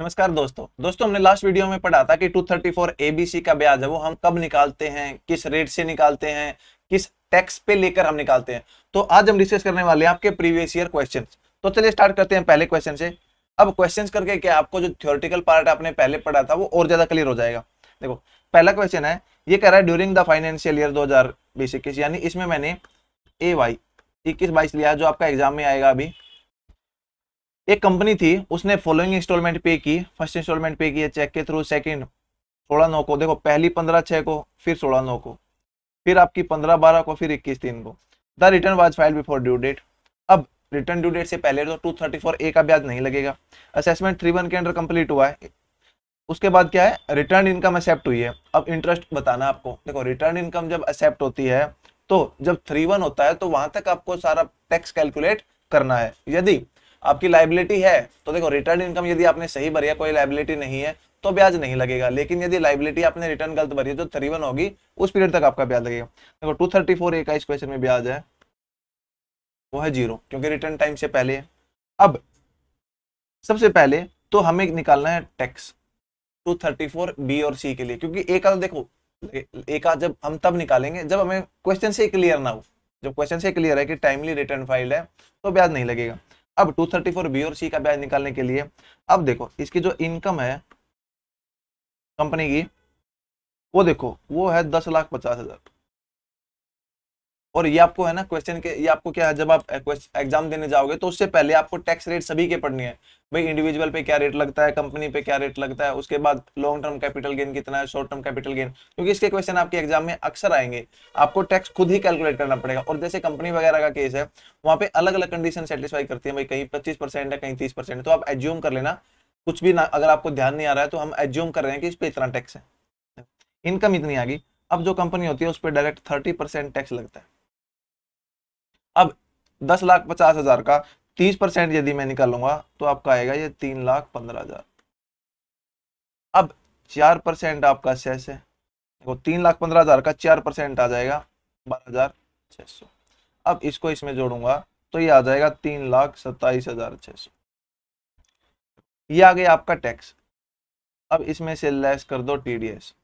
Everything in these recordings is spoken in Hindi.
नमस्कार दोस्तों दोस्तों हमने लास्ट वीडियो में पढ़ा था कि 234 एबीसी का ब्याज है वो हम कब निकालते हैं किस रेट से निकालते हैं किस टैक्स पे लेकर हम निकालते हैं तो आज हम डिस्कस करने वाले हैं आपके प्रीवियस ईयर क्वेश्चन तो चलिए स्टार्ट करते हैं पहले क्वेश्चन से अब क्वेश्चन करके क्या आपको जो थियोरिटिकल पार्ट आपने पहले पढ़ा था वो और ज्यादा क्लियर हो जाएगा देखो पहला क्वेश्चन है ये कह रहा है ड्यूरिंग द फाइनेंशियल ईयर दो यानी इसमें मैंने ए वाई इक्कीस लिया जो आपका एग्जाम में आएगा अभी एक कंपनी थी उसने फॉलोइंग इंस्टॉलमेंट पे की फर्स्ट इंस्टॉलमेंट पे की चेक के थ्रू सेकंड सोलह नौ को देखो पहली पंद्रह छः को फिर सोलह नौ को फिर आपकी पंद्रह बारह को फिर इक्कीस तीन को the return was file before due date अब रिटर्न ड्यू डेट से पहले तो टू थर्टी फोर ए का ब्याज नहीं लगेगा असेसमेंट थ्री वन के अंडर कंप्लीट हुआ है उसके बाद क्या है रिटर्न इनकम एक्सेप्ट हुई है अब इंटरेस्ट बताना आपको देखो रिटर्न इनकम जब एक्सेप्ट होती है तो जब थ्री वन होता है तो वहां तक आपको सारा टैक्स कैलकुलेट करना है यदि आपकी लाइबिलिटी है तो देखो रिटर्न इनकम यदि आपने सही भरी है कोई लाइबिलिटी नहीं है तो ब्याज नहीं लगेगा लेकिन यदि लाइबिलिटी आपने रिटर्न गलत भरी है तो तरीबन होगी उस पीरियड तक आपका ब्याज लगेगा देखो टू थर्टी फोर एक इस क्वेश्चन में ब्याज है वो है जीरो क्योंकि रिटर्न टाइम से पहले है अब सबसे पहले तो हमें निकालना है tax two thirty four B और सी के लिए क्योंकि एक आध देखो एक आध जब हम तब निकालेंगे जब हमें क्वेश्चन से क्लियर ना हो जब क्वेश्चन से क्लियर है कि टाइमली रिटर्न फाइल है तो ब्याज नहीं लगेगा अब 234 बी और सी का ब्याज निकालने के लिए अब देखो इसकी जो इनकम है कंपनी की वो देखो वो है दस लाख पचास हजार और ये आपको है ना क्वेश्चन के ये आपको क्या है जब आप एग्जाम देने जाओगे तो उससे पहले आपको टैक्स रेट सभी के पढ़नी है भाई इंडिविजुअल पे क्या रेट लगता है कंपनी पे क्या रेट लगता है उसके बाद लॉन्ग टर्म कैपिटल गेन कितना है शॉर्ट टर्म कैपिटल गेन क्योंकि इसके क्वेश्चन आपके एग्जाम में अक्सर आएंगे आपको टैक्स खुद ही कैलकुलेट करना पड़ेगा और जैसे कंपनी वगैरह का केस है वहाँ पे अलग अलग कंडीशन सेटिस्फाई करती है भाई कहीं पच्चीस परसेंट है कहीं तीस परसेंट तो आप एज्यूम कर लेना कुछ भी ना अगर आपको ध्यान नहीं आ रहा है तो हम एज्यूम कर रहे हैं कि इस पर इतना टैक्स है इनकम इतनी आ गई अब जो कंपनी होती है उस पर डायरेक्ट थर्टी टैक्स लगता है अब दस लाख पचास हजार का तीस परसेंट यदि मैं निकालूंगा तो आपका आएगा ये तीन लाख पंद्रह हजार अब चार परसेंट आपका सेस है देखो तीन लाख पंद्रह हजार का चार परसेंट आ जाएगा बारह हजार छह सौ अब इसको इसमें जोड़ूंगा तो ये आ जाएगा तीन लाख सत्ताईस हजार छह सौ ये आ गया आपका टैक्स अब इसमें से लेस कर दो टीडीएस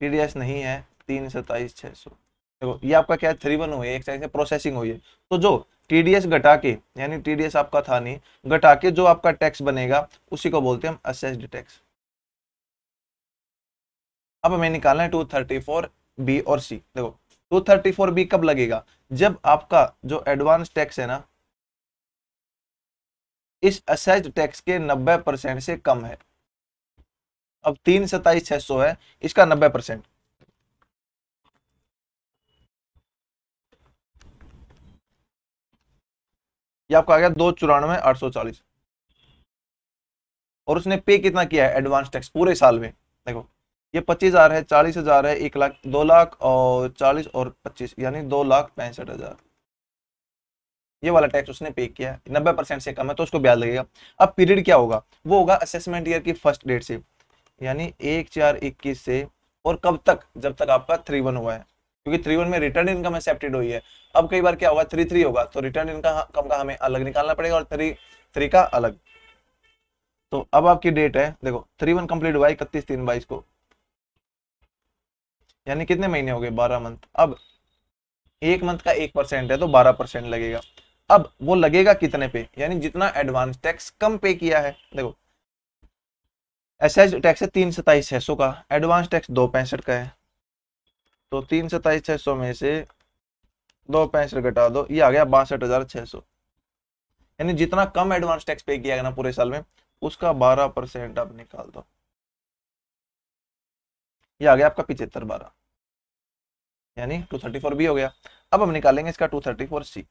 टीडीएस नहीं है तीन सत्ताईस छह सौ देखो ये आपका क्या है थ्री वन हुई है एक से प्रोसेसिंग हुई है तो जो टीडीएस घटा के यानी टीडीएस आपका था नहीं घटा के जो आपका टैक्स बनेगा उसी को बोलते हैं हम असेस्ड टैक्स अब हमें निकालना है टू थर्टी फोर बी और सी देखो टू थर्टी फोर बी कब लगेगा जब आपका जो एडवांस टैक्स है ना इस असेस्ड टैक्स के नब्बे परसेंट से कम है अब तीन सताइस छह सौ है इसका नब्बे परसेंट ये आपका आ गया दो चौरानवे आठ सौ चालीस और उसने पे कितना किया है एडवांस टैक्स पूरे साल में देखो ये पच्चीस हजार है चालीस हजार है एक लाख दो लाख और चालीस और पच्चीस यानी दो लाख पैंसठ हजार ये वाला टैक्स उसने पे किया है नब्बे परसेंट से कम है तो उसको ब्याज लगेगा अब पीरियड क्या होगा वो होगा असेसमेंट ईयर की फर्स्ट डेट से यानी एक चार इक्कीस से और कब तक जब तक आपका थ्री वन हुआ है क्योंकि थ्री वन में रिटर्न इनकम एक्सेप्टेड हुई है अब कई बार क्या होगा थ्री थ्री होगा तो रिटर्न इनकम का हमें अलग निकालना पड़ेगा और थ्री थ्री का अलग तो अब आपकी डेट है देखो थ्री वन कंप्लीट हुआ इकतीस तीन बाईस को यानी कितने महीने हो गए बारह मंथ अब एक मंथ का एक परसेंट है तो बारह परसेंट लगेगा अब वो लगेगा कितने पे यानी जितना एडवांस टैक्स कम पे किया है देखो एस टैक्स है तीन सताइस छह सौ का एडवांस टैक्स दो पैंसठ का है तो तीन सताइस छह सौ में से दो पैंसठ घटा दो ये आ गया बासठ हजार छह सौ यानी जितना कम एडवांस टैक्स पे किया गया ना पूरे साल में उसका बारह परसेंट आप निकाल दो ये आ गया आपका पिछहत्तर बारह यानी टू थर्टी फोर बी हो गया अब हम निकालेंगे इसका टू थर्टी फोर सी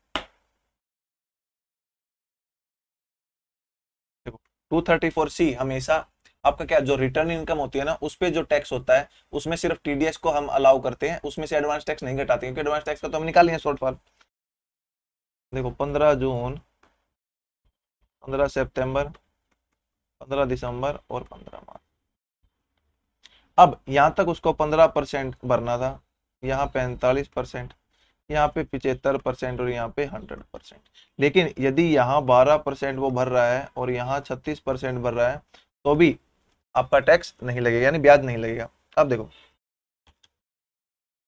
देखो टू थर्टी फोर सी हमेशा आपका क्या जो रिटर्न इनकम होती है ना उस पर जो टैक्स होता है उसमें सिर्फ टीडीएस को हम अलाउ करते हैं उसमें से एडवांस टैक्स नहीं घटाते क्योंकि एडवांस टैक्स का तो हम निकाल लिया शॉर्ट फॉर्म देखो पंद्रह जून पंद्रह सेप्टेम्बर पंद्रह दिसंबर और पंद्रह मार्च अब यहां तक उसको पंद्रह परसेंट भरना था यहाँ पैंतालीस परसेंट यहाँ पे पिछहत्तर परसेंट और यहाँ पे हंड्रेड परसेंट लेकिन यदि यहाँ बारह परसेंट वो भर रहा है और यहाँ छत्तीस परसेंट भर रहा है तो भी आपका टैक्स नहीं लगेगा यानी ब्याज नहीं लगेगा अब देखो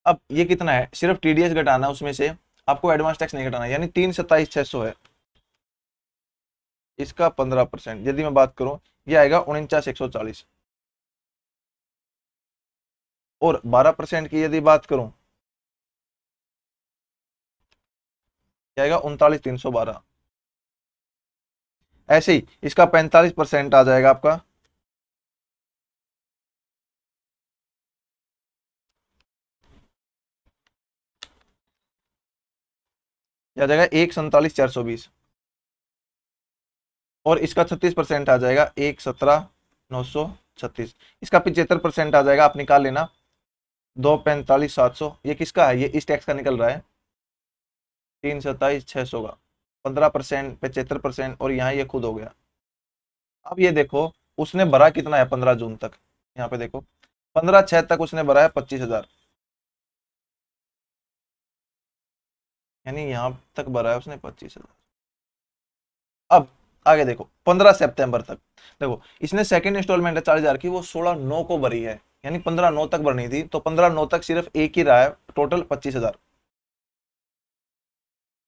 अब ये कितना है सिर्फ टीडीएस घटाना उसमें से आपको एडवांस टैक्स नहीं घटाना यानी तीन सत्ताईस छह सौ है इसका पंद्रह परसेंट यदि मैं बात करूं ये आएगा उनचास एक सौ चालीस और बारह परसेंट की यदि बात करूं क्या आएगा उनतालीस तीन सौ बारह ऐसे ही इसका पैंतालीस परसेंट आ जाएगा आपका आ जाएगा एक सैतालीस चार सौ बीस और इसका छत्तीस परसेंट आ जाएगा एक सत्रह नौ सौ छत्तीस इसका पिछहत्तर परसेंट आ जाएगा आप निकाल लेना दो पैंतालीस सात सौ ये किसका है ये इस टैक्स का निकल रहा है तीन सत्ताईस छः सौ का पंद्रह परसेंट पचहत्तर परसेंट और यहाँ ये खुद हो गया अब ये देखो उसने भरा कितना है पंद्रह जून तक यहाँ पे देखो पंद्रह छः तक उसने भरा है पच्चीस हजार यानी यहां तक भरा है उसने पच्चीस हजार अब आगे देखो पंद्रह सितंबर तक देखो इसने सेकंड इंस्टॉलमेंट है चार हजार की वो सोलह नौ को भरी है यानी पंद्रह नौ तक भरनी थी तो पंद्रह नौ तक सिर्फ एक ही रहा है टोटल पच्चीस हजार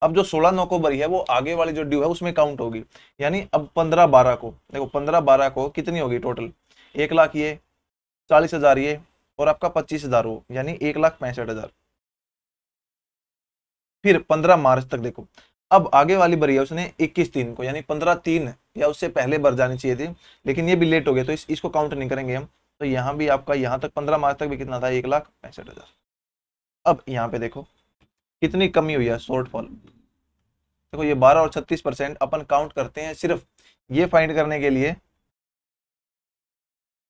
अब जो सोलह नौ को भरी है वो आगे वाली जो ड्यू है उसमें काउंट होगी यानी अब पंद्रह बारह को देखो पंद्रह बारह को कितनी होगी टोटल एक लाख ये चालीस हजार ये और आपका पच्चीस हजार हो यानी एक लाख पैंसठ हजार फिर पंद्रह मार्च तक देखो अब आगे वाली बरिया उसने इक्कीस तीन को यानी पंद्रह तीन या उससे पहले भर जानी चाहिए थी लेकिन ये भी लेट हो गया तो इस, इसको काउंट नहीं करेंगे हम तो यहाँ भी आपका यहाँ तक पंद्रह मार्च तक भी कितना था एक लाख पैंसठ हजार अब यहाँ पे देखो कितनी कमी हुई है शॉर्टफॉल देखो ये बारह और छत्तीस परसेंट अपन काउंट करते हैं सिर्फ ये फाइंड करने के लिए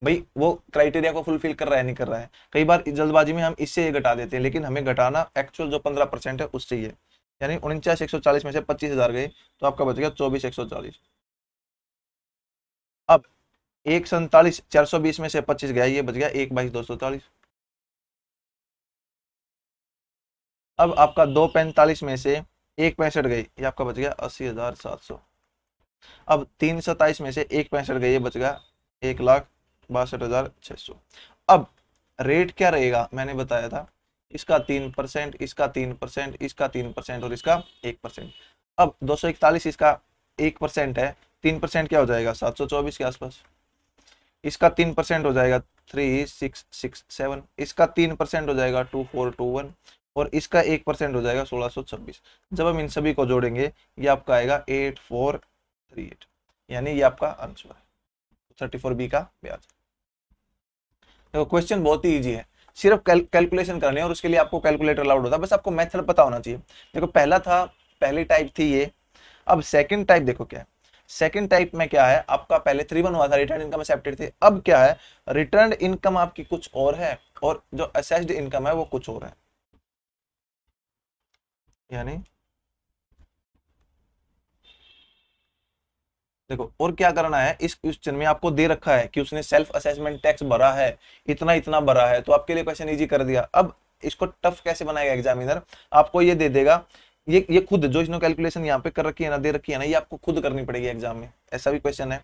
भाई वो क्राइटेरिया को फुलफिल कर रहा है नहीं कर रहा है कई बार जल्दबाजी में हम इससे ये घटा देते हैं लेकिन हमें घटाना एक्चुअल जो पंद्रह परसेंट है उससे ही है यानी उनचास एक सौ चालीस में से पच्चीस हजार गए तो आपका बच गया चौबीस एक सौ चालीस अब एक सैतालीस चार सौ बीस में से पच्चीस गया ये बच गया एक बाईस दो सौ चालीस अब आपका दो पैंतालीस में से एक पैंसठ गई ये आपका बच गया अस्सी हजार सात सौ अब तीन सताइस में से एक पैंसठ गई ये बच गया एक लाख बासठ हजार सौ अब रेट क्या रहेगा मैंने बताया था इसका तीन परसेंट इसका तीन परसेंट इसका तीन परसेंट और इसका एक परसेंट अब दो सौ इकतालीस इसका एक परसेंट है तीन परसेंट क्या हो जाएगा सात सौ चौबीस के आसपास इसका तीन परसेंट हो जाएगा थ्री सिक्स सिक्स सेवन इसका तीन परसेंट हो जाएगा टू फोर टू वन और इसका एक परसेंट हो जाएगा सोलह सौ छब्बीस जब हम इन सभी को जोड़ेंगे ये आपका आएगा एट फोर थ्री एट यानी ये आपका आंसर है थर्टी फोर बी का ब्याज देखो क्वेश्चन बहुत ही ईजी है सिर्फ कैलकुलेशन करनी है और उसके लिए आपको कैलकुलेटर अलाउड होता है बस आपको मेथड पता होना चाहिए देखो पहला था पहली टाइप थी ये अब सेकंड टाइप देखो क्या है सेकंड टाइप में क्या है आपका पहले थ्री वन हुआ था रिटर्न इनकम एक्सेप्टेड थी अब क्या है रिटर्न इनकम आपकी कुछ और है और जो असेस्ड इनकम है वो कुछ और है यानी देखो और क्या करना है इस क्वेश्चन में आपको दे रखा है कि उसने सेल्फ असेसमेंट टैक्स भरा है इतना इतना भरा है तो आपके लिए क्वेश्चन इजी कर दिया अब इसको टफ कैसे बनाएगा एग्जामिनर आपको ये दे देगा ये ये खुद जो इसने कैलकुलेशन यहाँ पे कर रखी है ना दे रखी है ना ये आपको खुद करनी पड़ेगी एग्जाम में ऐसा भी क्वेश्चन है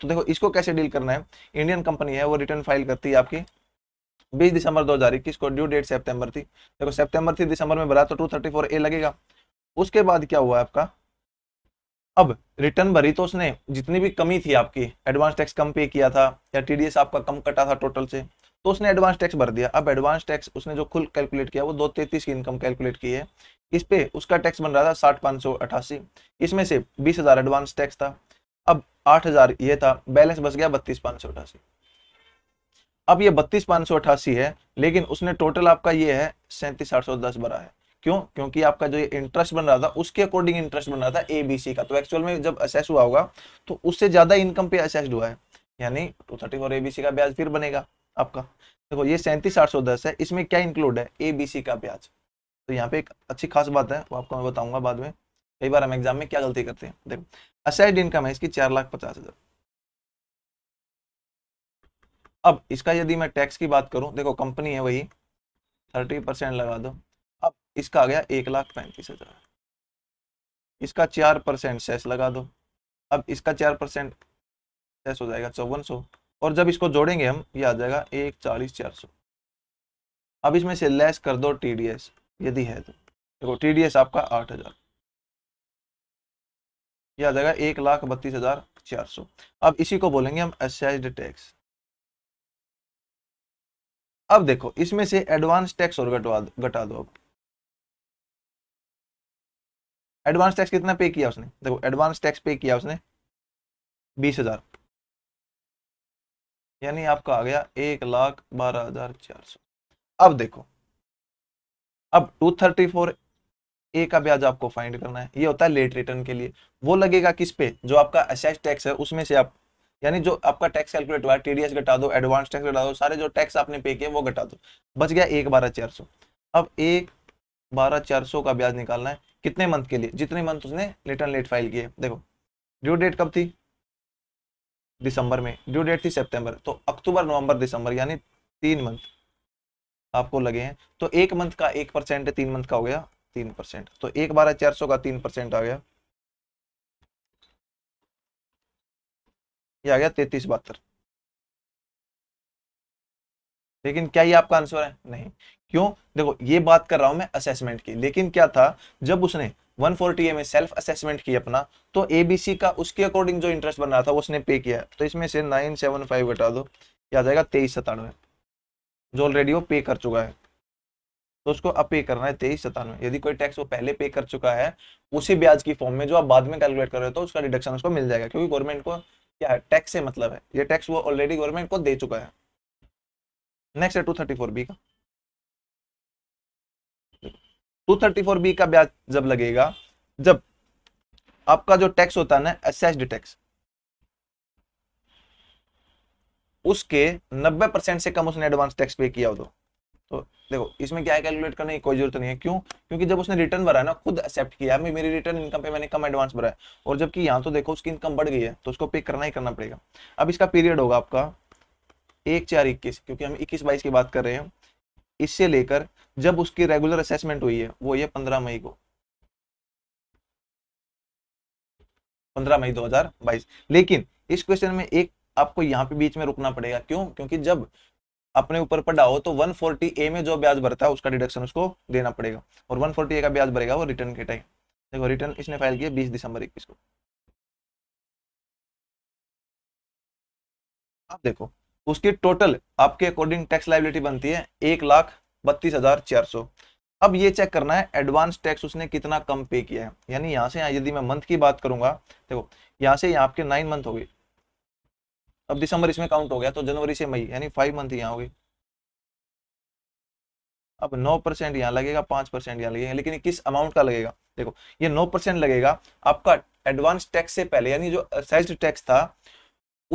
तो देखो इसको कैसे डील करना है इंडियन कंपनी है वो रिटर्न फाइल करती है आपकी 20 दिसंबर 2021 को ड्यू डेट सेप्टेम्बर थी देखो सेप्टेम्बर थी दिसंबर में भरा तो 234 ए लगेगा उसके बाद क्या हुआ आपका अब रिटर्न भरी तो उसने जितनी भी कमी थी आपकी एडवांस टैक्स कम पे किया था या टीडीएस आपका कम कटा था टोटल से तो उसने एडवांस टैक्स भर दिया अब एडवांस टैक्स उसने जो खुल कैलकुलेट किया वो दो तैतीस की इनकम कैलकुलेट की है इस पे उसका टैक्स बन रहा था साठ पाँच सौ अठासी इसमें से बीस हजार एडवांस टैक्स था अब आठ हजार ये था बैलेंस बच गया बत्तीस पाँच सौ अठासी अब ये बत्तीस पाँच सौ अठासी है लेकिन उसने टोटल आपका ये है सैंतीस आठ सौ दस भरा है क्यों क्योंकि आपका जो इंटरेस्ट बन रहा था उसके अकॉर्डिंग इंटरेस्ट बन रहा था एबीसी का तो एक्चुअल में जब असेस हुआ होगा तो उससे ज्यादा इनकम पे असेस हुआ है यानी टू थर्टी फोर एबीसी का ब्याज फिर बनेगा आपका देखो ये सैंतीस आठ सौ दस है इसमें क्या इंक्लूड है एबीसी का ब्याज तो यहाँ पे एक अच्छी खास बात है वो आपको मैं बताऊंगा बाद में कई बार हम एग्जाम में क्या गलती करते हैं देखो असाइड इनकम है इसकी चार लाख पचास हजार अब इसका यदि मैं टैक्स की बात करूं देखो कंपनी है वही थर्टी परसेंट लगा दो इसका आ गया एक लाख पैंतीस हजार इसका चार परसेंट सेस लगा दो अब इसका चार परसेंट सेस हो जाएगा चौवन सौ और जब इसको जोड़ेंगे हम ये आ जाएगा एक चालीस चार सौ अब इसमें से लेस कर दो टी डी एस यदि है तो देखो टी डी एस आपका आठ हजार यह आ जाएगा एक लाख बत्तीस हजार चार सौ अब इसी को बोलेंगे हम एसाइज टैक्स अब देखो इसमें से एडवांस टैक्स और घटवा घटा दो अब एडवांस टैक्स कितना पे किया उसने देखो एडवांस टैक्स पे किया उसने बीस हजार यानी आपका आ गया एक लाख बारह हजार चार सौ अब देखो अब टू थर्टी फोर ए का ब्याज आपको फाइंड करना है ये होता है लेट रिटर्न के लिए वो लगेगा किस पे जो आपका असेस टैक्स है उसमें से आप यानी जो आपका टैक्स कैलकुलेट हुआ है टीडीएस घटा दो एडवांस टैक्स घटा दो सारे जो टैक्स आपने पे किए वो घटा दो बच गया एक बारह चार सौ अब एक बारह चार सौ का ब्याज निकालना है कितने मंथ के लिए जितने मंथ उसने रिटर्न लेट फाइल किए देखो ड्यू डेट कब थी दिसंबर में ड्यू डेट थी सितंबर तो अक्टूबर नवंबर दिसंबर यानी तीन मंथ आपको लगे हैं तो एक मंथ का एक परसेंट तीन मंथ का हो गया तीन परसेंट तो एक बार चार सौ का तीन परसेंट आ गया ये आ गया तैतीस बहत्तर लेकिन क्या ये आपका आंसर है नहीं क्यों देखो ये बात कर रहा हूं मैं असेसमेंट की लेकिन क्या था जब उसने 140 ए में सेल्फ असेसमेंट किया अपना तो एबीसी का उसके अकॉर्डिंग जो इंटरेस्ट बन रहा था वो उसने पे किया तो इसमें से 975 सेवन फाइव घटा दो क्या जाएगा तेईस सतानवे जो ऑलरेडी वो पे कर चुका है तो उसको अब पे करना है तेईस सतानवे यदि कोई टैक्स वो पहले पे कर चुका है उसी ब्याज की फॉर्म में जो आप बाद में कैलकुलेट कर रहे हो तो उसका डिडक्शन उसको मिल जाएगा क्योंकि गवर्नमेंट को क्या है टैक्स से मतलब है ये टैक्स वो ऑलरेडी गवर्नमेंट को दे चुका है नेक्स्ट है टू बी का टू थर्टी फोर बी का ब्याज जब लगेगा जब आपका जो टैक्स होता है ना एसेस्ड टैक्स उसके 90 परसेंट से कम उसने एडवांस टैक्स पे किया हो तो।, तो देखो इसमें क्या कैलकुलेट करने की कोई जरूरत नहीं है क्यों क्योंकि जब उसने रिटर्न भरा है ना खुद एक्सेप्ट किया मैं मेरी रिटर्न इनकम पे मैंने कम एडवांस भरा है और जबकि यहाँ तो देखो उसकी इनकम बढ़ गई है तो उसको पे करना ही करना पड़ेगा अब इसका पीरियड होगा आपका एक चार इक्कीस क्योंकि हम इक्कीस बाईस की बात कर रहे हैं इससे लेकर जब उसकी रेगुलर असेसमेंट हुई है वो ये पंद्रह मई को पंद्रह मई दो हजार बाईस लेकिन इस क्वेश्चन में एक आपको यहाँ पे बीच में रुकना पड़ेगा क्यों क्योंकि जब अपने ऊपर पढ़ा हो तो 140 ए में जो ब्याज भरता है उसका डिडक्शन उसको देना पड़ेगा और 140 ए का ब्याज भरेगा वो रिटर्न के टाइम देखो रिटर्न इसने फाइल किया 20 दिसंबर 21 को आप देखो उसकी टोटल आपके अकॉर्डिंग टैक्स लाइबिलिटी बनती है एक लाख बत्तीस अब ये चेक करना है एडवांस टैक्स उसने कितना कम पे किया है यानी यहाँ से यदि मैं मंथ की बात करूंगा देखो यहाँ से यहाँ आपके नाइन मंथ हो गए अब दिसंबर इसमें काउंट हो गया तो जनवरी से मई यानी फाइव मंथ यहाँ हो गए अब नौ परसेंट यहाँ लगेगा पांच परसेंट यहाँ लगेगा लेकिन किस अमाउंट का लगेगा देखो ये नौ परसेंट लगेगा आपका एडवांस टैक्स से पहले यानी जो टैक्स था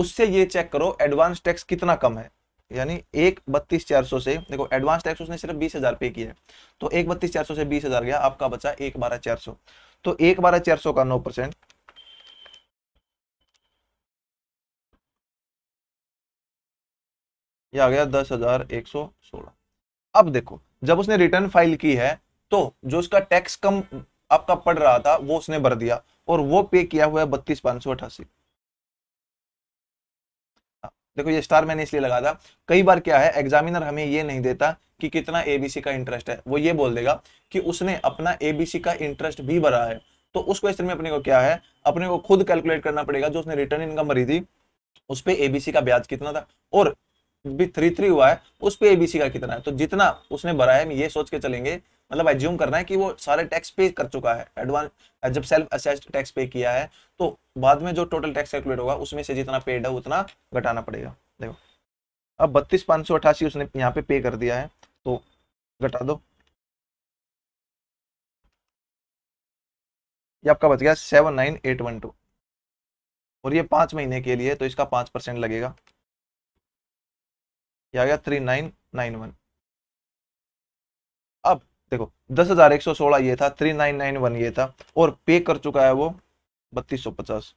उससे ये चेक करो एडवांस टैक्स कितना कम है यानी एक बत्तीस चार सौ से देखो एडवांस टैक्स उसने सिर्फ बीस हजार पे किया है तो एक बत्तीस चार सौ से बीस हजार गया आपका बचा एक बारह चार सौ तो एक बारह चार सौ का नौ परसेंट यह आ गया दस हजार एक सौ सोलह अब देखो जब उसने रिटर्न फाइल की है तो जो उसका टैक्स कम आपका पड़ रहा था वो उसने भर दिया और वो पे किया हुआ है बत्तीस पांच सौ अठासी देखो ये स्टार मैंने इसलिए लगा था कई बार क्या है एग्जामिनर हमें ये नहीं देता कि कितना एबीसी का इंटरेस्ट है वो ये बोल देगा कि उसने अपना एबीसी का इंटरेस्ट भी भरा है तो उस क्वेश्चन में अपने को क्या है अपने को खुद कैलकुलेट करना पड़ेगा जो उसने रिटर्न इनकम भरी थी उस पर एबीसी का ब्याज कितना था और भी थ्री थ्री हुआ है उस पर एबीसी का कितना है तो जितना उसने भरा है ये सोच के चलेंगे मतलब एज्यूम करना है कि वो सारे टैक्स पे कर चुका है एडवांस जब सेल्फ असेस्ड टैक्स पे किया है तो बाद में जो टोटल टैक्स कैलकुलेट होगा उसमें से जितना पेड है उतना घटाना पड़ेगा देखो अब बत्तीस पाँच सौ अठासी उसने यहाँ पे पे कर दिया है तो घटा दो ये आपका बच गया seven nine eight one two और ये पांच महीने के लिए तो इसका पांच परसेंट लगेगा ये आ गया थ्री नाइन नाइन वन देखो दस हजार एक सौ सोलह ये था थ्री नाइन नाइन वन ये था और पे कर चुका है वो बत्तीस सौ पचास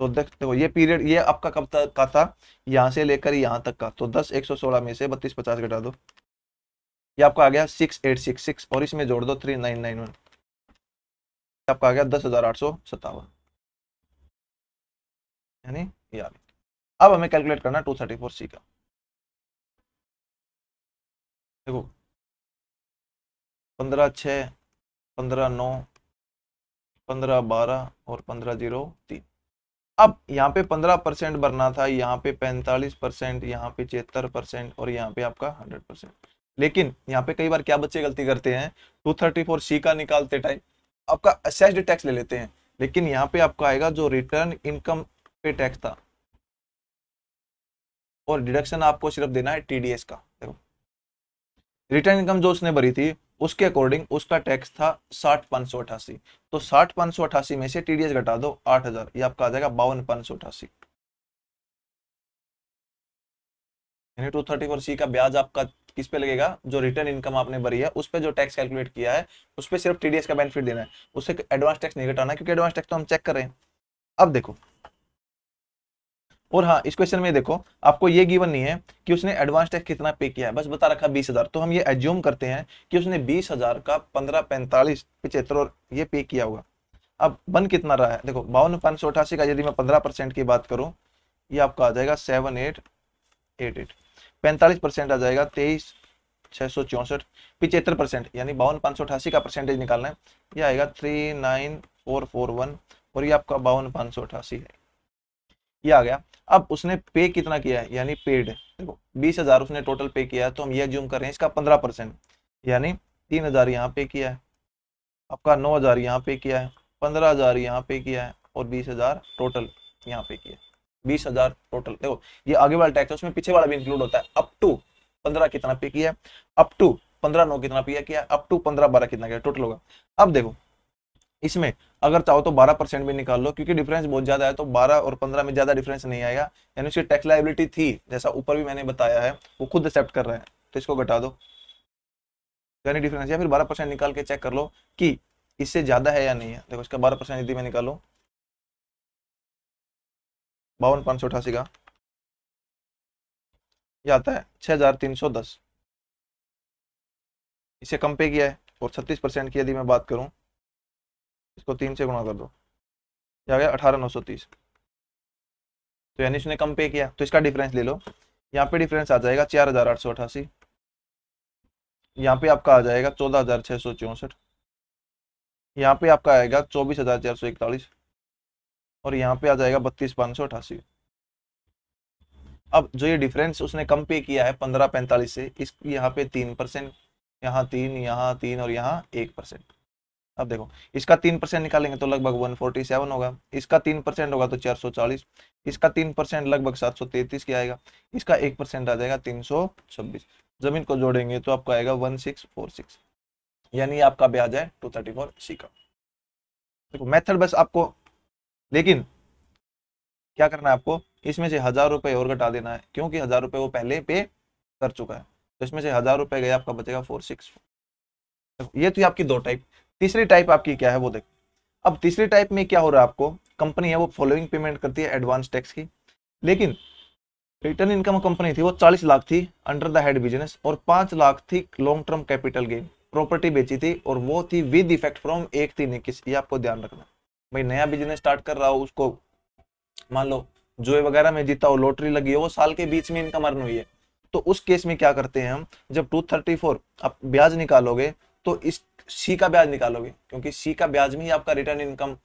तो देखो ये पीरियड ये आपका कब तक का था यहाँ से लेकर यहाँ तक का तो दस एक सौ सोलह में से बत्तीस पचास घटा दो ये आपका आ गया सिक्स एट सिक्स सिक्स और इसमें जोड़ दो थ्री नाइन नाइन वन आपका आ गया दस हजार आठ सौ सत्तावन यानी ये अब हमें कैलकुलेट करना टू थर्टी फोर सी का देखो पंद्रह छः पंद्रह नौ पंद्रह बारह और पंद्रह जीरो तीन अब यहाँ पे पंद्रह परसेंट भरना था यहाँ पे पैंतालीस परसेंट यहाँ पे छिहत्तर परसेंट और यहाँ पे आपका हंड्रेड परसेंट लेकिन यहाँ पे कई बार क्या बच्चे गलती करते हैं टू थर्टी फोर सी का निकालते टाइम आपका असेस्ड टैक्स ले लेते हैं लेकिन यहाँ पे आपका आएगा जो रिटर्न इनकम पे टैक्स था और डिडक्शन आपको सिर्फ देना है टीडीएस का देखो रिटर्न इनकम जो उसने भरी थी उसके अकॉर्डिंग उसका टैक्स था साठ पांच सौ अठासी तो साठ पांच सौ अठासी में से टीडीएस घटा दो आठ हजार ये आपका आ जाएगा बावन पांच सौ अठासी टू थर्टी फोर सी का ब्याज आपका किस पे लगेगा जो रिटर्न इनकम आपने भरी है उस पर जो टैक्स कैलकुलेट किया है उस पर सिर्फ टीडीएस का बेनिफिट देना है उसे एडवांस टैक्स नहीं घटाना क्योंकि एडवांस टैक्स तो हम चेक करें अब देखो और हाँ इस क्वेश्चन में देखो आपको ये गिवन नहीं है कि उसने एडवांस टैक्स कितना पे किया है बस बता रखा बीस हजार तो हम ये एज्यूम करते हैं कि उसने बीस हजार का पंद्रह पैंतालीस पिछहत्तर और ये पे किया होगा अब बन कितना रहा है देखो बावन पाँच सौ अठासी का यदि मैं पंद्रह परसेंट की बात करूँ ये आपका आ जाएगा सेवन एट एट एट पैंतालीस परसेंट आ जाएगा तेईस छः सौ चौसठ पिचहत्तर परसेंट यानी बावन पाँच सौ अठासी का परसेंटेज निकालना है ये आएगा three nine four four one और ये आपका बावन पाँच सौ अठासी है ये आ गया अब उसने पे कितना किया है यानी पेड देखो बीस हजार उसने टोटल पे किया है तो हम ये जूम कर रहे हैं इसका पंद्रह परसेंट यानी तीन हजार यहाँ पे किया है आपका नौ हजार यहाँ पे किया है पंद्रह हजार यहाँ पे किया है और बीस हजार टोटल यहाँ पे किया बीस हजार टोटल देखो ये आगे वाला टैक्स है उसमें पीछे वाला भी इंक्लूड होता है अप टू पंद्रह कितना पे किया है अप टू पंद्रह नौ कितना पे किया अप टू पंद्रह बारह कितना किया टोटल होगा अब देखो इसमें अगर चाहो तो 12 परसेंट भी निकाल लो क्योंकि डिफरेंस बहुत ज्यादा है तो 12 और 15 में ज्यादा डिफरेंस नहीं आएगा यानी उसकी टैक्स लाइबिलिटी थी जैसा ऊपर भी मैंने बताया है वो खुद एक्सेप्ट कर रहे हैं तो इसको घटा दो तो यानी डिफरेंस या फिर बारह परसेंट निकाल के चेक कर लो कि इससे ज्यादा है या नहीं है देखो इसका बारह परसेंट यदि मैं निकालू बावन पाँच सौ अठासी का यह आता है छः हजार तीन सौ दस इसे कम पे किया है और छत्तीस परसेंट की यदि मैं बात करूं इसको तीन से गुणा कर दो आ गया अठारह नौ सौ तीस तो यानी इसने कम पे किया तो इसका डिफरेंस ले लो यहाँ पे डिफरेंस आ जाएगा चार हजार आठ सौ अठासी यहाँ पे आपका आ जाएगा चौदह हजार छः सौ चौंसठ यहाँ पे आपका आएगा चौबीस हजार चार सौ इकतालीस और यहाँ पे आ जाएगा बत्तीस पाँच सौ अठासी अब जो ये डिफरेंस उसने कम पे किया है पंद्रह पैंतालीस से इस यहाँ पे तीन परसेंट यहाँ तीन यहाँ तीन और यहाँ एक परसेंट अब देखो इसका तीन परसेंट निकालेंगे तो लगभग वन फोर्टी सेवन होगा इसका तीन परसेंट होगा तो चार सौ चालीस इसका तीन परसेंट लगभग सात सौ तैतीस के आएगा इसका एक परसेंट आ जाएगा तीन सौ छब्बीस जमीन को जोड़ेंगे तो आपका आएगा वन सिक्स फोर सिक्स यानी आपका ब्याज है टू थर्टी फोर सी का देखो मेथड बस आपको लेकिन क्या करना है आपको इसमें से हजार रुपये और घटा देना है क्योंकि हजार रुपये वो पहले पे कर चुका है तो इसमें से हजार रुपये गए आपका बचेगा फोर सिक्स ये थी आपकी दो टाइप तीसरी टाइप आपकी क्या है वो देख अब तीसरी टाइप में क्या हो रहा है आपको कंपनी है वो फॉलोइंग पेमेंट करती है एडवांस टैक्स की लेकिन रिटर्न इनकम कंपनी थी वो 40 लाख थी अंडर द हेड बिजनेस और 5 लाख थी long term capital gain property बेची थी और वो थी विद इफेक्ट फ्रॉम एक तीन इक्कीस ये आपको ध्यान रखना भाई नया बिजनेस स्टार्ट कर रहा हो उसको मान लो जुए वगैरह में जीता हो लॉटरी लगी हो वो साल के बीच में इनकम अर्न हुई है तो उस केस में क्या करते हैं हम जब 234 आप ब्याज निकालोगे तो इस सी का ब्याज निकालोगे क्योंकि सी का ब्याज में ही आपका रिटर्न इनकम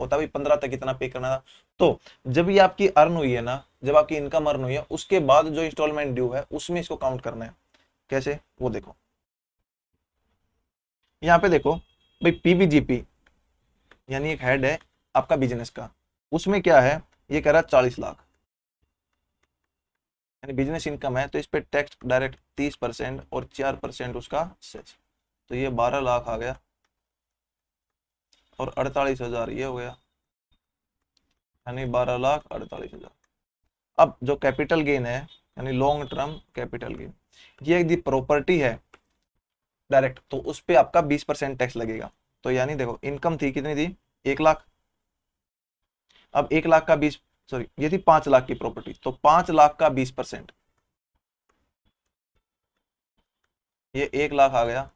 होता भी पंद्रह तक इतना पे करना था तो जब ये आपकी अर्न हुई है ना जब आपकी इनकम अर्न हुई है उसके बाद जो इंस्टॉलमेंट ड्यू है उसमें इसको काउंट करना है कैसे वो देखो यहाँ पे देखो भाई पीबीजीपी यानी एक हेड है आपका बिजनेस का उसमें क्या है ये कह रहा है चालीस लाख यानी बिजनेस इनकम है तो इस पर टैक्स डायरेक्ट तीस परसेंट और चार परसेंट उसका सेस तो ये बारह लाख आ गया और अड़तालीस हज़ार ये हो गया यानी बारह लाख अड़तालीस हज़ार अब जो कैपिटल गेन है यानी लॉन्ग टर्म कैपिटल गेन ये यदि प्रॉपर्टी है डायरेक्ट तो उस पर आपका बीस परसेंट टैक्स लगेगा तो यानी देखो इनकम थी कितनी थी एक लाख अब एक लाख का बीस सॉरी ये थी पांच लाख की प्रॉपर्टी तो पांच लाख का बीस परसेंट ये एक लाख आ गया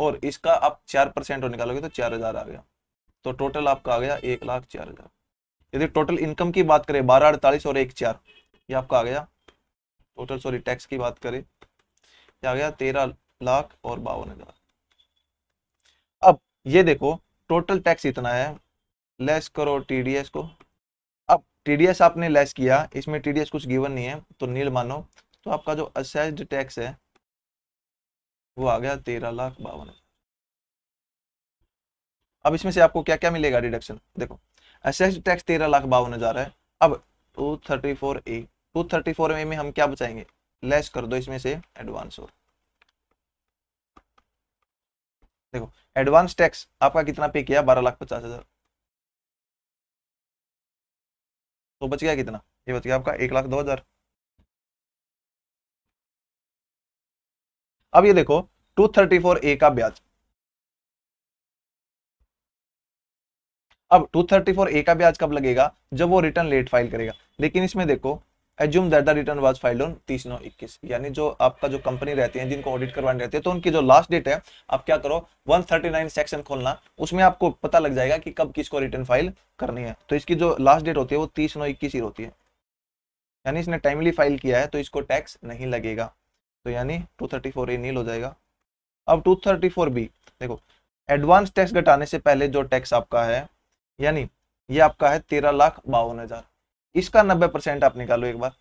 और इसका आप चार परसेंट और निकालोगे तो चार हजार आ गया तो टोटल आपका आ गया एक लाख चार हजार यदि टोटल इनकम की बात करें बारह अड़तालीस और एक चार ये आपका आ गया टोटल सॉरी टैक्स की बात करें ये आ गया तेरह लाख और बावन हजार अब ये देखो टोटल टैक्स इतना है लेस करो टीडीएस को अब टीडीएस आपने लेस किया इसमें टीडीएस कुछ गिवन नहीं है तो नील मानो तो आपका जो असैस्ड टैक्स है वो आ गया तेरह लाख बावन अब इसमें से आपको क्या क्या मिलेगा डिडक्शन देखो एसेस टैक्स तेरह लाख बावन हजार है अब two thirty four A two thirty four A में हम क्या बचाएंगे लेस कर दो इसमें से एडवांस और देखो एडवांस टैक्स आपका कितना पे किया बारह लाख पचास हजार तो बच गया कितना ये बच गया आपका एक लाख दो हजार अब ये देखो 234 ए का ब्याज अब 234 ए का ब्याज कब लगेगा जब वो रिटर्न लेट फाइल करेगा लेकिन इसमें देखो assume that the return was filed on तीस नौ इक्कीस यानी जो आपका जो कंपनी रहती है जिनको ऑडिट करवाने रहती है तो उनकी जो लास्ट डेट है आप क्या करो 139 सेक्शन खोलना उसमें आपको पता लग जाएगा कि कब किसको रिटर्न फाइल करनी है तो इसकी जो लास्ट डेट होती है वो तीस नौ इक्कीस ही होती है यानी इसने टाइमली फाइल किया है तो इसको टैक्स नहीं लगेगा तो यानी 234 ए नील हो जाएगा अब 234 बी देखो एडवांस टैक्स घटाने से पहले जो टैक्स आपका है यानी ये आपका है तेरह लाख बावन हजार इसका नब्बे परसेंट आप निकालो एक बार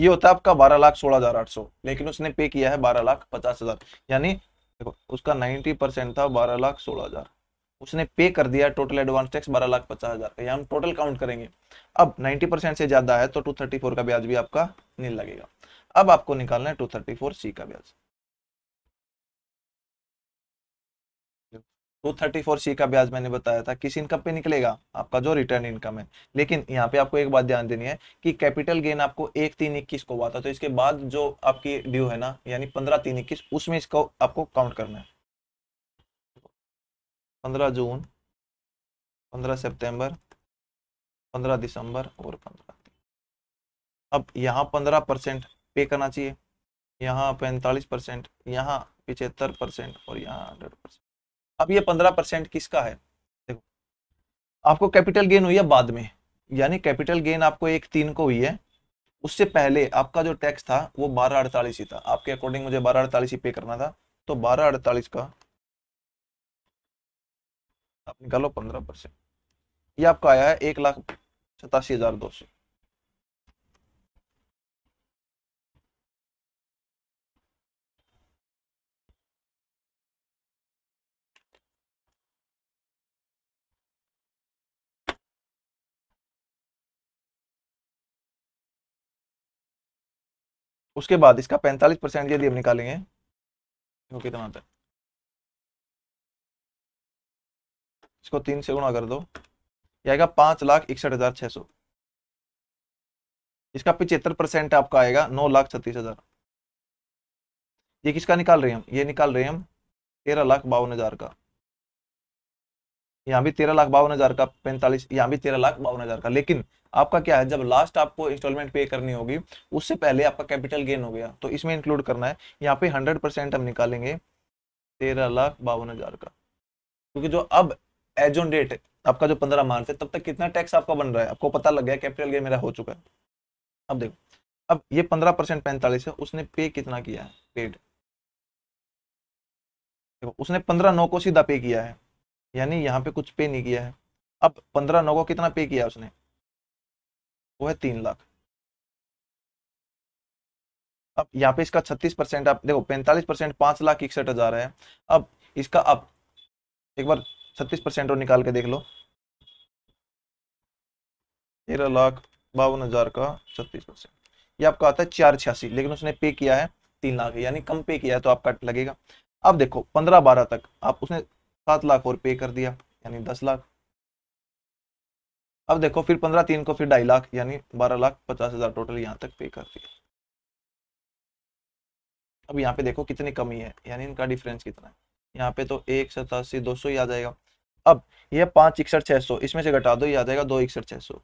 ये होता है आपका बारह लाख सोलह हजार आठ सौ लेकिन उसने पे किया है बारह लाख पचास हजार यानी देखो उसका नाइनटी परसेंट था बारह लाख सोलह हजार उसने पे कर दिया टोटल एडवांस टैक्स बारह लाख पचास हजार का हम टोटल काउंट करेंगे अब 90 परसेंट से ज्यादा है तो 234 का ब्याज भी आपका नहीं लगेगा अब आपको निकालना है 234 सी का ब्याज 234 सी का ब्याज मैंने बताया था किस इनकम पे निकलेगा आपका जो रिटर्न इनकम है लेकिन यहाँ पे आपको एक बात ध्यान देनी है कि कैपिटल गेन आपको एक तीन इक्कीस को हुआ था तो इसके बाद जो आपकी ड्यू है ना यानी पंद्रह तीन इक्कीस उसमें इसको आपको काउंट करना है पंद्रह जून पंद्रह सितंबर पंद्रह दिसंबर और पंद्रह अब यहाँ पंद्रह परसेंट पे करना चाहिए यहाँ पैंतालीस परसेंट यहाँ पिछहत्तर परसेंट और यहाँ हंड्रेड परसेंट अब ये पंद्रह परसेंट किसका है देखो आपको कैपिटल गेन हुई है बाद में यानी कैपिटल गेन आपको एक तीन को हुई है उससे पहले आपका जो टैक्स था वो बारह अड़तालीस ही था आपके अकॉर्डिंग मुझे बारह अड़तालीस ही पे करना था तो बारह अड़तालीस का आप निकालो पंद्रह परसेंट ये आपका आया है एक लाख सतासी हजार दो सौ उसके बाद इसका पैंतालीस परसेंट यदि हम निकालेंगे क्योंकि तो कितना आता है इसको तीन से गुणा कर दो आएगा पांच लाख इकसठ हज़ार छह सौ इसका पिछहत्तर परसेंट आपका आएगा नौ लाख छत्तीस हज़ार ये किसका निकाल रहे हैं हम ये निकाल रहे हैं हम तेरह लाख बावन हज़ार का यहां भी तेरह लाख बावन हज़ार का पैंतालीस यहां भी तेरह लाख बावन हज़ार का लेकिन आपका क्या है जब लास्ट आपको इंस्टॉलमेंट पे करनी होगी उससे पहले आपका कैपिटल गेन हो गया तो इसमें इंक्लूड करना है यहाँ पे हंड्रेड परसेंट हम निकालेंगे तेरह लाख बावन हज़ार का क्योंकि जो अब एज ऑन डेट आपका जो पंद्रह मार्च है तब तक कितना टैक्स आपका बन रहा है आपको पता लग गया कैपिटल गेन मेरा हो चुका है अब देखो अब ये पंद्रह परसेंट पैंतालीस है उसने पे कितना किया है पेड देखो उसने पंद्रह नौ को सीधा पे किया है यानी यहाँ पे कुछ पे नहीं किया है अब पंद्रह नौ को कितना पे किया उसने वो है तीन लाख अब यहाँ पे इसका छत्तीस परसेंट आप देखो पैंतालीस परसेंट पांच लाख इकसठ हजार है अब इसका अब एक बार छत्तीस परसेंट और निकाल के देख लो तेरह लाख बावन हजार का छत्तीस परसेंट ये आपका आता है चार छियासी लेकिन उसने पे किया है तीन लाख यानी कम पे किया है तो आपका लगेगा अब देखो पंद्रह बारह तक आप उसने सात लाख और पे कर दिया यानी दस लाख अब देखो फिर पंद्रह तीन को फिर ढाई लाख यानी बारह लाख पचास हजार टोटल यहां तक पे कर दिया अब यहाँ पे देखो कितनी कमी है यानी इनका डिफरेंस कितना है यहाँ पे तो एक सतासी दो सौ ही आ जाएगा अब यह पांच इकसठ छह सौ इसमें से घटा दो ये आ जाएगा दो इकसठ छह सौ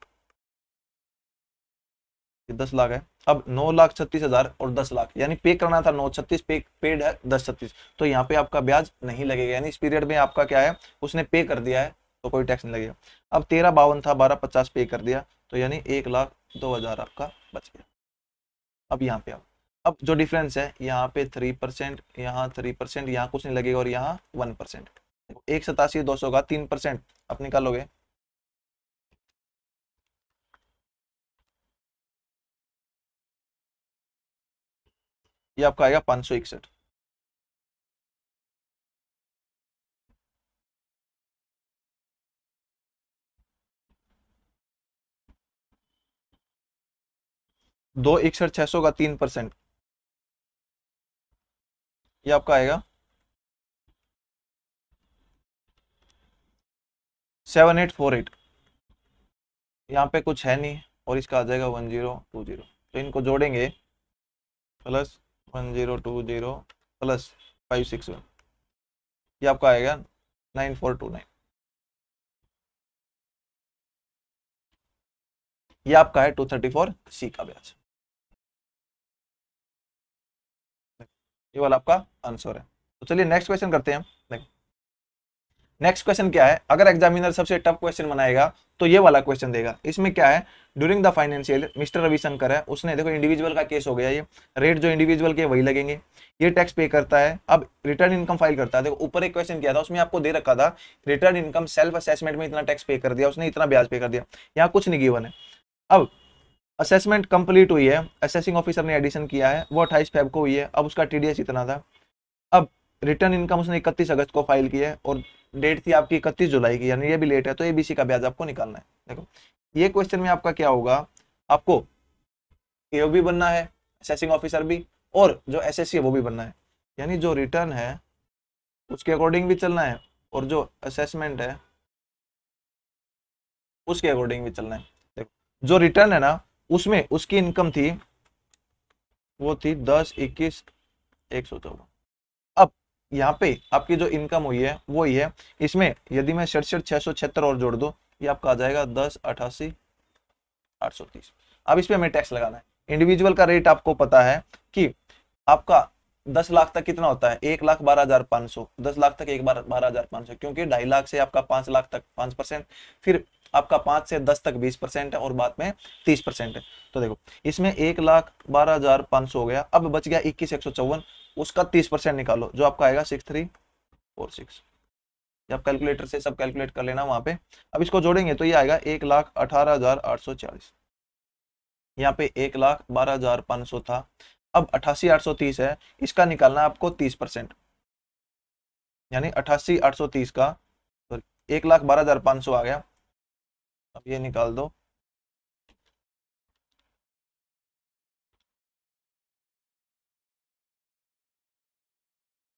दस लाख है अब नौ लाख छत्तीस हजार और दस लाख यानी पे करना था नौ छत्तीस पे पेड है दस छत्तीस तो यहाँ पे आपका ब्याज नहीं लगेगा यानी इस पीरियड में आपका क्या है उसने पे कर दिया है तो कोई टैक्स नहीं लगेगा अब तेरह बावन था बारह पचास पे कर दिया तो यानी एक लाख दो हजार आपका बच गया अब यहाँ पे आप अब जो डिफरेंस है यहाँ पे थ्री परसेंट यहाँ थ्री परसेंट यहाँ कुछ नहीं लगेगा और यहाँ वन परसेंट एक सतासी दो सौ का तीन परसेंट आप निकालोगे ये आपका आएगा पांच सौ इकसठ दो इकसठ छह सौ का तीन परसेंट ये आपका आएगा सेवन एट फोर एट यहाँ पे कुछ है नहीं और इसका आ जाएगा वन जीरो टू जीरो तो इनको जोड़ेंगे plus one zero two zero plus five six one ये आपका आएगा नाइन फोर टू नाइन ये आपका है टू थर्टी फोर सी का ब्याज ये वाला आपका आंसर है तो चलिए नेक्स्ट क्वेश्चन करते हैं नेक्स्ट क्वेश्चन क्या है अगर एग्जामिनर सबसे टफ क्वेश्चन बनाएगा तो ये वाला क्वेश्चन देगा इसमें क्या है during the financial mister Ravishankar है उसने देखो इंडिविजुअल का केस हो गया ये रेट जो इंडिविजुअल के वही लगेंगे ये टैक्स पे करता है अब रिटर्न इनकम फाइल करता है देखो ऊपर एक क्वेश्चन किया था उसमें आपको दे रखा था रिटर्न इनकम सेल्फ असेसमेंट में इतना टैक्स पे कर दिया उसने इतना ब्याज पे कर दिया यहाँ कुछ नहीं गिवन है अब असेसमेंट कंप्लीट हुई है असेसिंग ऑफिसर ने एडिशन किया है वो अट्ठाईस फेब को हुई है अब उसका टी इतना था अब रिटर्न इनकम उसने इकतीस अगस्त को फाइल किया है और डेट थी आपकी इकतीस जुलाई की यानी ये भी लेट है तो एबीसी का ब्याज आपको निकालना है देखो ये क्वेश्चन में आपका क्या होगा आपको एओ भी बनना है असेसिंग ऑफिसर भी और जो एसएससी है वो भी बनना है यानी जो रिटर्न है उसके अकॉर्डिंग भी चलना है और जो असेसमेंट है उसके अकॉर्डिंग भी चलना है देखो जो रिटर्न है ना उसमें उसकी इनकम थी वो थी दस इक्कीस एक सौ चौवन यहाँ पे आपकी जो इनकम हुई है वो ही है इसमें यदि मैं सड़सठ छह सौ छिहत्तर और जोड़ दो ये आपका आ जाएगा दस अठासी आठ सौ तीस अब इसमें हमें टैक्स लगाना है इंडिविजुअल का रेट आपको पता है कि आपका दस लाख तक कितना होता है एक लाख बारह हजार पांच सौ दस लाख तक एक बार बारह हजार पांच सौ क्योंकि ढाई लाख से आपका पांच लाख तक पांच परसेंट फिर आपका पांच से दस तक बीस परसेंट है और बाद में तीस परसेंट है तो देखो इसमें एक लाख बारह हजार पांच सौ हो गया अब बच गया इक्कीस एक सौ चौवन उसका तीस परसेंट निकालो जो आपका आएगा सिक्स थ्री फोर सिक्स जब कैलकुलेटर से सब कैलकुलेट कर लेना वहां पे अब इसको जोड़ेंगे तो ये आएगा एक लाख अठारह हजार आठ सौ चालीस यहाँ पे एक लाख बारह हजार पाँच सौ था अब अठासी आठ सौ तीस है इसका निकालना आपको तीस परसेंट यानी अठासी आठ सौ तीस का सॉरी एक लाख बारह हजार पाँच सौ आ गया अब ये निकाल दो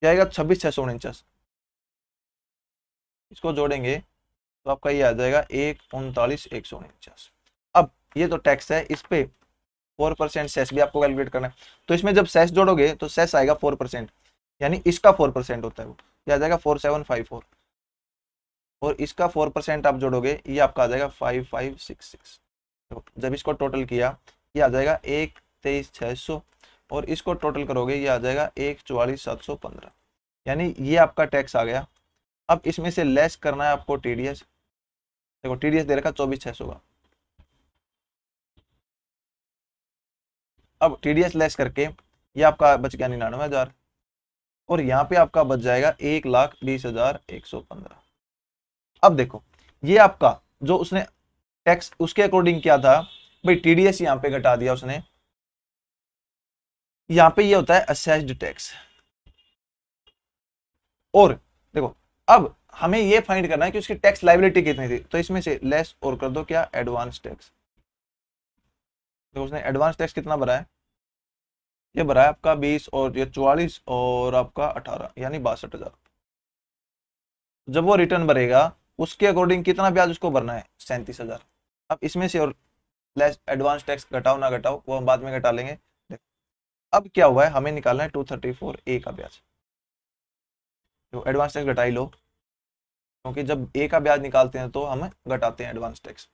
जाएगा आएगा छब्बीस छह सौ उनचास इसको जोड़ेंगे तो आपका ये आ जाएगा एक उनतालीस एक सौ उनचास अब ये तो टैक्स है इस पे फोर परसेंट सेस भी आपको कैलकुलेट करना है तो इसमें जब सेस जोड़ोगे तो सेस आएगा फोर परसेंट यानी इसका फोर परसेंट होता है वो ये आ जाएगा फोर सेवन फाइव फोर और इसका फोर परसेंट आप जोड़ोगे ये आपका आ जाएगा फाइव फाइव सिक्स सिक्स जब इसको टोटल किया ये आ जाएगा एक तेईस छः सौ और इसको टोटल करोगे ये आ जाएगा एक चौवालीस सात सौ पंद्रह यानी ये आपका टैक्स आ गया अब इसमें से लेस करना है आपको टी डी एस देखो टी डी एस दे रखा चौबीस छह सौ का अब टीडीएस लेस करके ये आपका बच गया निन्यानवे हज़ार और यहाँ पे आपका बच जाएगा एक लाख बीस हज़ार एक सौ पंद्रह अब देखो ये आपका जो उसने टैक्स उसके अकॉर्डिंग क्या था भाई टीडीएस यहाँ पे घटा दिया उसने यहां पे ये यह होता है असैस्ड टैक्स और देखो अब हमें ये फाइंड करना है कि उसकी टैक्स लाइबिलिटी कितनी थी तो इसमें से लेस और कर दो क्या एडवांस टैक्स देखो उसने एडवांस टैक्स कितना भरा है ये भरा है आपका बीस और ये चौवालीस और आपका अठारह यानी बासठ हजार जब वो रिटर्न भरेगा उसके अकॉर्डिंग कितना ब्याज उसको भरना है सैंतीस हजार अब इसमें से और लेस एडवांस टैक्स घटाओ ना घटाओ वो हम बाद में घटा लेंगे अब क्या हुआ है हमें निकालना है टू थर्टी फोर ए का ब्याज तो एडवांस टैक्स घटाई लो क्योंकि जब ए का ब्याज निकालते हैं तो हम घटाते हैं एडवांस टैक्स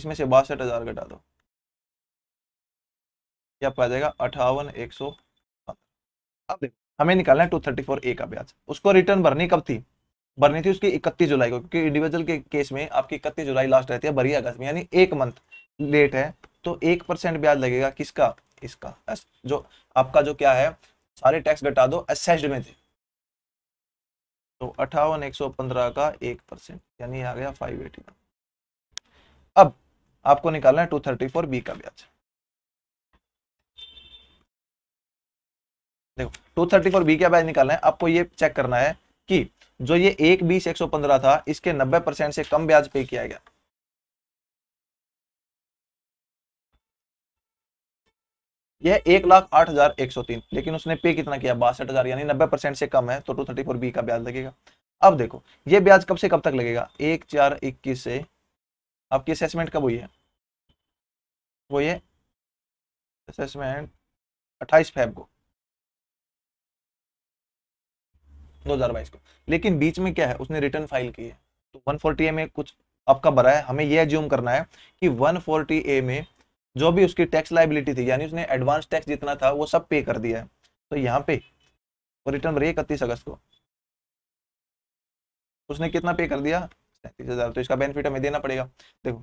इसमें से बासठ हजार घटा दो ये आपका आ जाएगा अठावन एक सौ अब देखो हमें निकालना है टू थर्टी फोर ए का ब्याज उसको रिटर्न भरनी कब थी भरनी थी उसकी इकतीस जुलाई को क्योंकि इंडिविजुअल के केस में आपकी इकतीस जुलाई लास्ट रहती है भरी अगस्त में यानी एक मंथ लेट है तो एक परसेंट ब्याज लगेगा किसका इसका जो आपका जो क्या है सारे टैक्स घटा दो असेस्ड में थे तो अठावन एक सौ पंद्रह का एक परसेंट यानी आ गया फाइव एटी अब आपको निकालना है टू थर्टी फोर बी का ब्याज देखो टू थर्टी फोर बी का ब्याज निकालना है आपको ये चेक करना है कि जो ये एक बीस एक सौ पंद्रह था इसके नब्बे परसेंट से कम ब्याज पे किया गया यह एक लाख आठ हजार एक सौ तीन लेकिन उसने पे कितना किया बासठ हजार यानी नब्बे परसेंट से कम है तो टू थर्टी फोर बी का ब्याज लगेगा अब देखो ये ब्याज कब से कब तक लगेगा एक चार इक्कीस से आपकी असेसमेंट कब हुई है वो ये असेसमेंट अट्ठाईस फेब को 2022 को लेकिन बीच में क्या है उसने रिटर्न फाइल की है तो 140 ए में कुछ आपका भरा है हमें यह ज्यूम करना है कि 140 ए में जो भी उसकी टैक्स लाइबिलिटी थी यानी उसने एडवांस टैक्स जितना था वो सब पे कर दिया है तो यहाँ पे रिटर्न भरी इकतीस अगस्त को उसने कितना पे कर दिया सैंतीस हजार तो इसका बेनिफिट हमें देना पड़ेगा देखो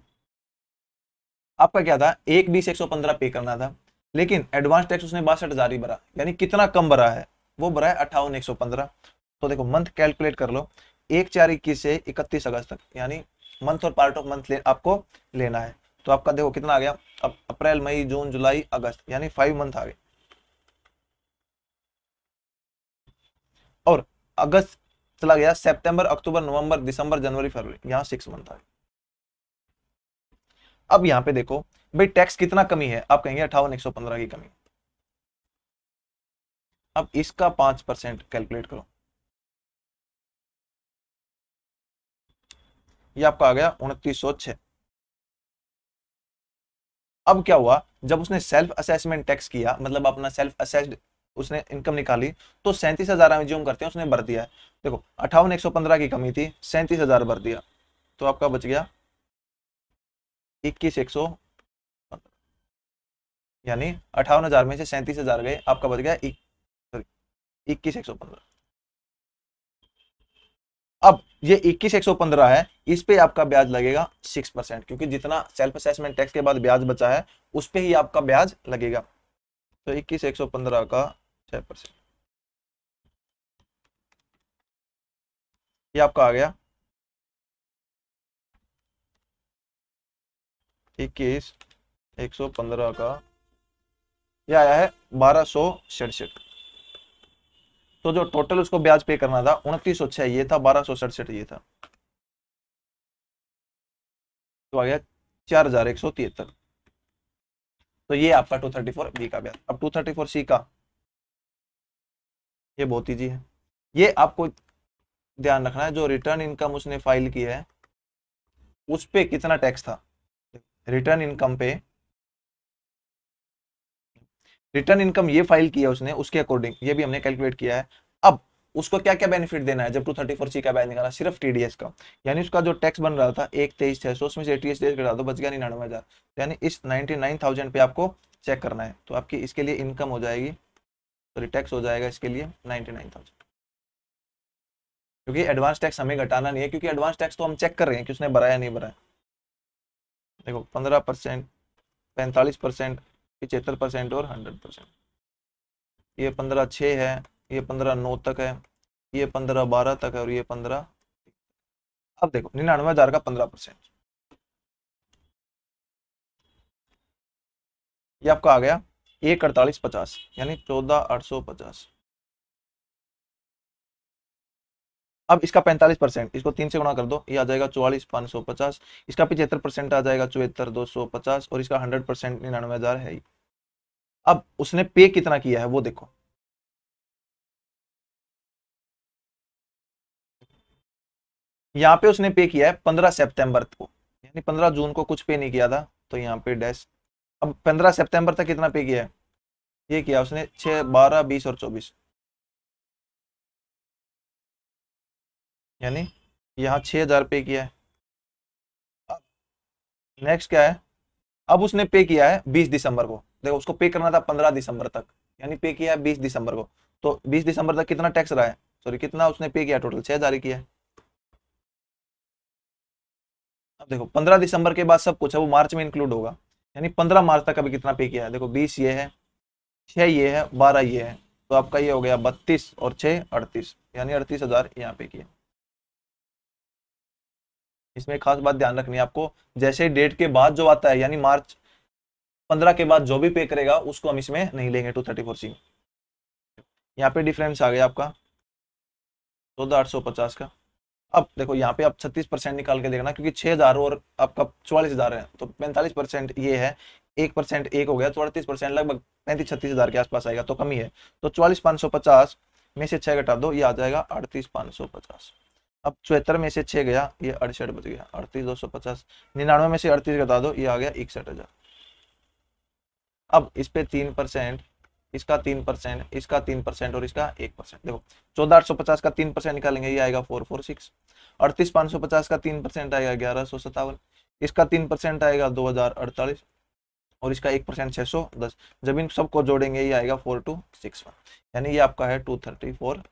आपका क्या था एक बीस एक सौ पंद्रह पे करना था लेकिन एडवांस टैक्स उसने बासठ हजार ही भरा यानी कितना कम भरा है वो भरा है अट्ठावन एक सौ पंद्रह तो देखो मंथ कैलकुलेट कर लो एक चार इक्कीस से इकतीस अगस्त तक यानी मंथ और पार्ट ऑफ मंथ आपको लेना है तो आपका देखो कितना आ गया अब अप्रैल मई जून जुलाई अगस्त यानी फाइव मंथ आ गए और अगस्त चला गया सितंबर अक्टूबर नवंबर दिसंबर जनवरी फरवरी यहां सिक्स मंथ आ गए अब यहां पे देखो भाई टैक्स कितना कमी है आप कहेंगे अठावन एक सौ पंद्रह की कमी अब इसका पांच परसेंट कैलकुलेट करो ये आपका आ गया उनतीस सौ छह अब क्या हुआ जब उसने सेल्फ असेसमेंट टैक्स किया मतलब अपना सेल्फ असेस्ड उसने इनकम निकाली तो सैंतीस हजार हम ज्यूम करते हैं उसने भर दिया देखो अठावन एक की कमी थी सैंतीस हजार भर दिया तो आपका बच गया इक्कीस एक यानी अठावन हजार में से सैंतीस हजार गए आपका बच गया इक्कीस एक सौ पंद्रह अब ये इक्कीस एक सौ पंद्रह है इस पे आपका ब्याज लगेगा सिक्स परसेंट क्योंकि जितना सेल्फ असेसमेंट टैक्स के बाद ब्याज बचा है उस पर ही आपका ब्याज लगेगा तो इक्कीस एक सौ पंद्रह का छह परसेंट ये आपका आ गया इक्कीस एक सौ पंद्रह का ये आया है बारह सौ सड़सठ तो जो टोटल उसको ब्याज पे करना था उनतीस ये था बारह सौ सड़सठ ये था तो आ गया चार हजार एक सौ तिहत्तर तो ये आपका टू थर्टी फोर बी का ब्याज अब टू थर्टी फोर सी का ये बहुत ईजी है ये आपको ध्यान रखना है जो रिटर्न इनकम उसने फाइल की है उस पर कितना टैक्स था रिटर्न इनकम पे रिटर्न इनकम ये फाइल किया उसने उसके अकॉर्डिंग ये भी हमने कैलकुलेट किया है अब उसको क्या क्या बेनिफिट देना है जब टू थर्टी फोर सी का बैलेंस निकाला सिर्फ टीडीएस का यानी उसका जो टैक्स बन रहा था एक तेईस छह सौ उसमें से टी एस घटा दो बच गया निन्यानवे हज़ार यानी इस नाइनटी नाइन थाउजेंड पे आपको चेक करना है तो आपकी इसके लिए इनकम हो जाएगी सॉरी टैक्स हो जाएगा इसके लिए नाइन्टी नाइन थाउजेंड क्योंकि एडवांस टैक्स हमें घटाना नहीं है क्योंकि एडवांस टैक्स तो हम चेक कर रहे हैं कि उसने भराया नहीं भराया देखो पंद्रह परसेंट पैंतालीस परसेंट पिछहत्तर परसेंट और हंड्रेड परसेंट ये पंद्रह छः है ये पंद्रह नौ तक है ये पंद्रह बारह तक है और ये पंद्रह अब देखो निन्यानवे हजार का पंद्रह परसेंट ये आपका आ गया एक अड़तालीस पचास यानी चौदह आठ सौ पचास अब इसका 45 परसेंट इसको तीन से गुणा कर दो ये आ जाएगा चौवालीस पांच सौ पचास इसका पिछहत्तर परसेंट आ जाएगा चौहत्तर दो सौ पचास और इसका 100 परसेंट निन्यानवे हजार है ही अब उसने पे कितना किया है वो देखो यहाँ पे उसने पे किया है पंद्रह सितंबर को यानी पंद्रह जून को कुछ पे नहीं किया था तो यहाँ पे डैश अब पंद्रह सेप्टेम्बर तक कितना पे किया है ये किया उसने छह बारह बीस और चौबीस यानी यहाँ छः हज़ार पे किया है नेक्स्ट क्या है अब उसने पे किया है बीस दिसंबर को देखो उसको पे करना था पंद्रह दिसंबर तक यानी पे किया है बीस दिसंबर को तो बीस दिसंबर तक कितना टैक्स रहा है सॉरी कितना उसने पे किया टोटल छः हज़ार किया अब देखो पंद्रह दिसंबर के बाद सब कुछ है वो मार्च में इंक्लूड होगा यानी पंद्रह मार्च तक अभी कितना पे किया है देखो बीस ये है छः ये है बारह ये है तो आपका ये हो गया बत्तीस और छः अड़तीस यानी अड़तीस हज़ार यहाँ पे किया इसमें खास बात ध्यान रखनी है आपको जैसे डेट के बाद जो आता है यानी मार्च पंद्रह के बाद जो भी पे करेगा उसको हम इसमें नहीं लेंगे टू थर्टी फोर सी यहाँ पे डिफरेंस आ गया आपका चौदह आठ सौ पचास का अब देखो यहाँ पे आप छत्तीस परसेंट निकाल के देखना क्योंकि छह हजार और आपका चौवालीस हजार है तो पैंतालीस परसेंट ये है एक परसेंट एक हो गया तो अड़तीस परसेंट लगभग पैंतीस छत्तीस हजार के आसपास आएगा तो कमी है तो चौवालीस पाँच सौ पचास में से छह घटा दो ये आ जाएगा अड़तीस पाँच सौ पचास अब चौहत्तर में से छह गया ये अड़सठ बच गया अड़तीस दो सौ पचास निन्यानवे में से अड़तीस घटा दो ये आ गया इकसठ हजार अब इस पे तीन परसेंट इसका तीन परसेंट इसका तीन परसेंट और इसका एक परसेंट देखो चौदह आठ सौ पचास का तीन परसेंट निकालेंगे ये आएगा फोर फोर सिक्स अड़तीस पांच सौ पचास का तीन परसेंट आएगा ग्यारह सौ सत्तावन इसका तीन परसेंट आएगा दो हजार अड़तालीस और इसका एक परसेंट छह सौ दस जब इन सबको जोड़ेंगे ये आएगा फोर टू सिक्स वन यानी ये आपका है टू थर्टी फोर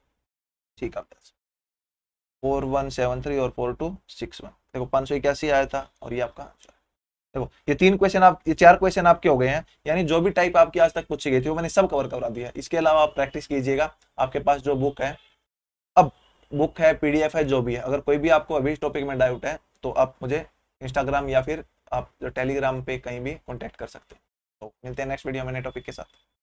ठीक है फोर वन सेवन थ्री और फोर टू सिक्स वन देखो पाँच सौ इक्यासी आया था और ये आपका आंसर देखो ये तीन क्वेश्चन आप ये चार क्वेश्चन आपके हो गए हैं यानी जो भी टाइप आपकी आज तक पूछी गई थी वो मैंने सब कवर करा दिया इसके अलावा आप प्रैक्टिस कीजिएगा आपके पास जो बुक है अब बुक है पीडीएफ है जो भी है अगर कोई भी आपको अभी इस टॉपिक में डाउट है तो आप मुझे इंस्टाग्राम या फिर आप टेलीग्राम पे कहीं भी कॉन्टेक्ट कर सकते हैं तो मिलते हैं नेक्स्ट वीडियो में नए टॉपिक के साथ